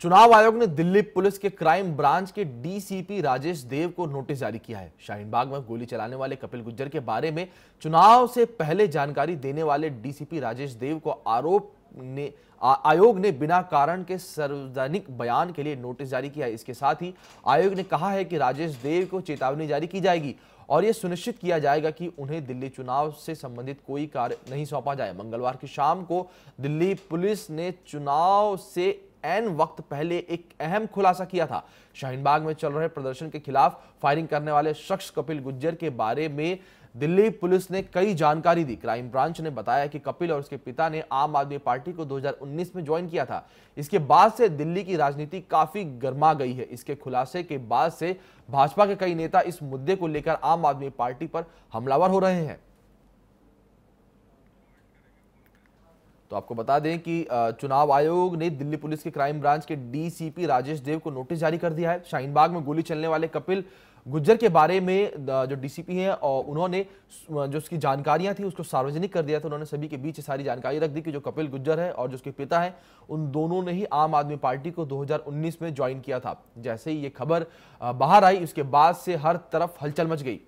चुनाव आयोग ने दिल्ली पुलिस के क्राइम ब्रांच के डीसीपी राजेश देव को नोटिस जारी किया है शाहीन बाग में गोली चलाने वाले कपिल गुज्जर के बारे में चुनाव से पहले जानकारी देने वाले डीसीपी राजेश देव को आरोप ने आयोग ने बिना कारण के सार्वजनिक बयान के लिए नोटिस जारी किया है इसके साथ ही आयोग ने कहा है कि राजेश देव को चेतावनी जारी की जाएगी और यह सुनिश्चित किया जाएगा कि उन्हें दिल्ली चुनाव से संबंधित कोई कार्य नहीं सौंपा जाए मंगलवार की शाम को दिल्ली पुलिस ने चुनाव से एन वक्त पहले एक अहम खुलासा किया था शाहीनबाग में चल रहे प्रदर्शन के खिलाफ फायरिंग करने वाले शख्स कपिल गुज्जर के बारे में दिल्ली पुलिस ने कई जानकारी दी क्राइम ब्रांच ने बताया कि कपिल और उसके पिता ने आम आदमी पार्टी को 2019 में ज्वाइन किया था इसके बाद से दिल्ली की राजनीति काफी गर्मा गई है इसके खुलासे के बाद से भाजपा के कई नेता इस मुद्दे को लेकर आम आदमी पार्टी पर हमलावर हो रहे हैं तो आपको बता दें कि चुनाव आयोग ने दिल्ली पुलिस के क्राइम ब्रांच के डीसीपी राजेश देव को नोटिस जारी कर दिया है शाहीनबाग में गोली चलने वाले कपिल गुज्जर के बारे में जो डीसीपी हैं और उन्होंने जो उसकी जानकारियां थी उसको सार्वजनिक कर दिया था उन्होंने सभी के बीच सारी जानकारी रख दी कि जो कपिल गुज्जर है और जो उसके पिता हैं उन दोनों ने ही आम आदमी पार्टी को 2019 में ज्वाइन किया था जैसे ही ये खबर बाहर आई उसके बाद से हर तरफ हलचल मच गई